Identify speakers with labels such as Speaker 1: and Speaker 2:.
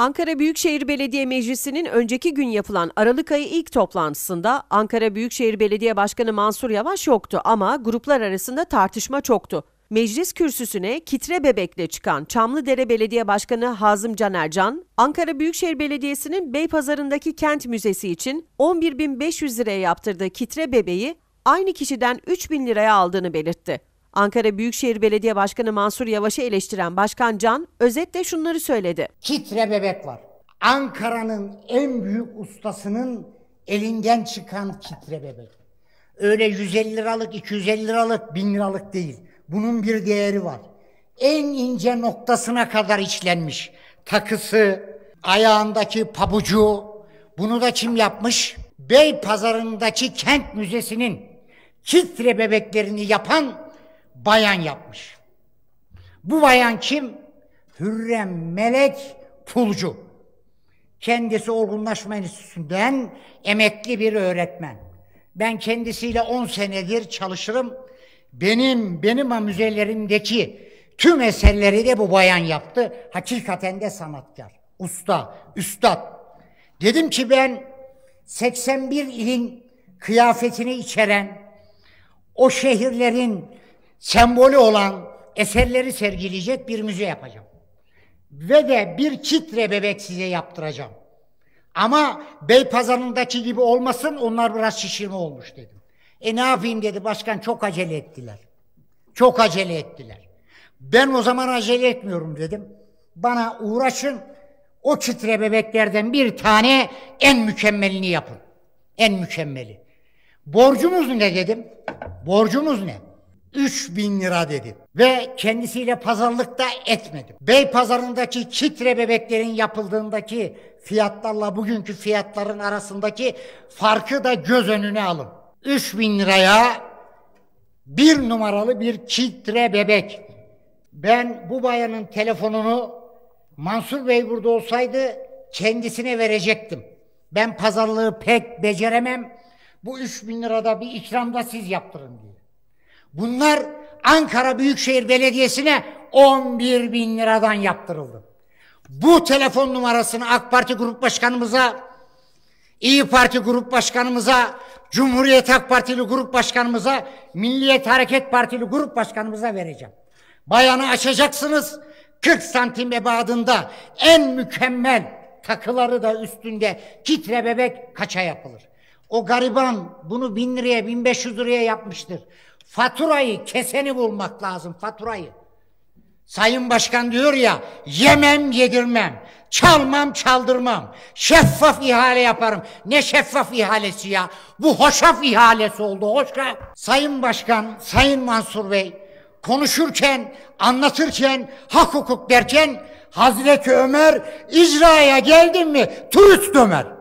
Speaker 1: Ankara Büyükşehir Belediye Meclisi'nin önceki gün yapılan Aralık ayı ilk toplantısında Ankara Büyükşehir Belediye Başkanı Mansur Yavaş yoktu ama gruplar arasında tartışma çoktu. Meclis kürsüsüne kitre bebekle çıkan Çamlıdere Belediye Başkanı Hazım Canercan, Ankara Büyükşehir Belediyesi'nin Beypazarı'ndaki kent müzesi için 11.500 liraya yaptırdığı kitre bebeği aynı kişiden 3.000 liraya aldığını belirtti. Ankara Büyükşehir Belediye Başkanı Mansur Yavaş'ı eleştiren Başkan Can özetle şunları söyledi. Kitre bebek var.
Speaker 2: Ankara'nın en büyük ustasının elinden çıkan kitre bebek. Öyle 150 liralık, 250 liralık, 1000 liralık değil. Bunun bir değeri var. En ince noktasına kadar işlenmiş. Takısı, ayağındaki pabucu. Bunu da kim yapmış? Bey pazarındaki kent müzesinin kitre bebeklerini yapan bayan yapmış. Bu bayan kim? Hürrem Melek Pulcu. Kendisi olgunlaşma enstitüsünden emekli bir öğretmen. Ben kendisiyle 10 senedir çalışırım. Benim benim müzelerimdeki tüm eserleri de bu bayan yaptı. Hakikaten de sanatkar, usta, üstad. Dedim ki ben 81 ilin kıyafetini içeren, o şehirlerin sembolü olan eserleri sergileyecek bir müze yapacağım. Ve de bir kitre bebek size yaptıracağım. Ama Bey Beypazarı'ndaki gibi olmasın onlar biraz şişirme olmuş dedim. E ne yapayım dedi başkan çok acele ettiler. Çok acele ettiler. Ben o zaman acele etmiyorum dedim. Bana uğraşın o çitre bebeklerden bir tane en mükemmelini yapın. En mükemmeli. Borcumuz ne dedim? Borcumuz ne? 3000 lira dedim ve kendisiyle pazarlıkta etmedim. Bey pazarındaki kitre bebeklerin yapıldığındaki fiyatlarla bugünkü fiyatların arasındaki farkı da göz önüne alın. 3000 liraya bir numaralı bir kitre bebek. Ben bu bayanın telefonunu Mansur Bey burada olsaydı kendisine verecektim. Ben pazarlığı pek beceremem. Bu 3000 lirada bir ikramda siz yaptırın diye. Bunlar Ankara Büyükşehir Belediyesi'ne 11 bin liradan yaptırıldı. Bu telefon numarasını AK Parti Grup Başkanımıza, İyi Parti Grup Başkanımıza, Cumhuriyet Halk Partili Grup Başkanımıza, Milliyet Hareket Partili Grup Başkanımıza vereceğim. Bayanı açacaksınız, 40 santim ebadında en mükemmel takıları da üstünde kitre bebek kaça yapılır. O gariban bunu bin liraya, bin beş yüz liraya yapmıştır. Faturayı keseni bulmak lazım faturayı. Sayın Başkan diyor ya yemem yedirmem, çalmam çaldırmam, şeffaf ihale yaparım. Ne şeffaf ihalesi ya? Bu hoşaf ihalesi oldu hoşka. Sayın Başkan, Sayın Mansur Bey konuşurken, anlatırken, hak hukuk derken Hazreti
Speaker 1: Ömer icraya geldin mi turist Ömer.